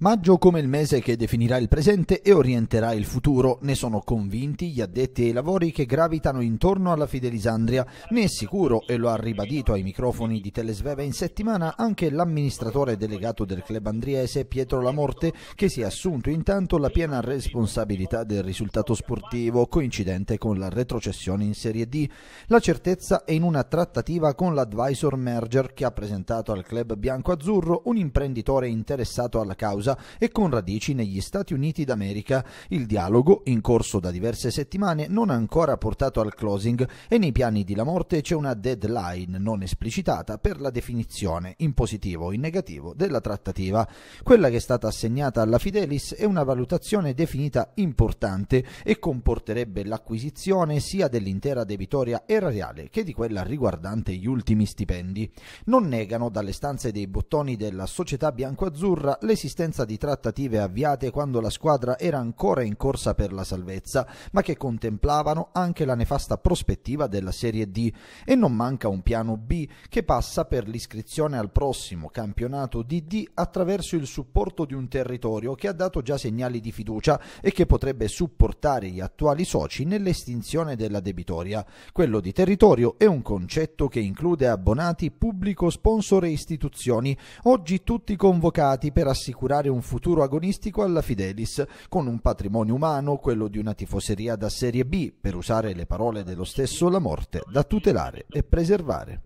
Maggio come il mese che definirà il presente e orienterà il futuro, ne sono convinti gli addetti ai lavori che gravitano intorno alla Fidelisandria. Ne è sicuro, e lo ha ribadito ai microfoni di Telesveva in settimana, anche l'amministratore delegato del club andriese Pietro Lamorte, che si è assunto intanto la piena responsabilità del risultato sportivo, coincidente con la retrocessione in Serie D. La certezza è in una trattativa con l'advisor merger che ha presentato al club bianco-azzurro un imprenditore interessato alla causa Lampedusa e con radici negli Stati Uniti d'America. Il dialogo, in corso da diverse settimane, non ha ancora portato al closing e nei piani di La Morte c'è una deadline non esplicitata per la definizione, in positivo o in negativo, della trattativa. Quella che è stata assegnata alla Fidelis è una valutazione definita importante e comporterebbe l'acquisizione sia dell'intera debitoria erariale che di quella riguardante gli ultimi stipendi. Non negano dalle stanze dei bottoni della società bianco-azzurra l'esistenza conseguenza di trattative avviate quando la squadra era ancora in corsa per la salvezza, ma che contemplavano anche la nefasta prospettiva della Serie D e non manca un piano B che passa per l'iscrizione al prossimo campionato di D attraverso il supporto di un territorio che ha dato già segnali di fiducia e che potrebbe supportare gli attuali soci nell'estinzione della debitoria. Quello di territorio è un concetto che include abbonati, pubblico, sponsor e istituzioni, oggi tutti convocati per assicurare dare un futuro agonistico alla Fidelis, con un patrimonio umano, quello di una tifoseria da Serie B, per usare le parole dello stesso La Morte, da tutelare e preservare.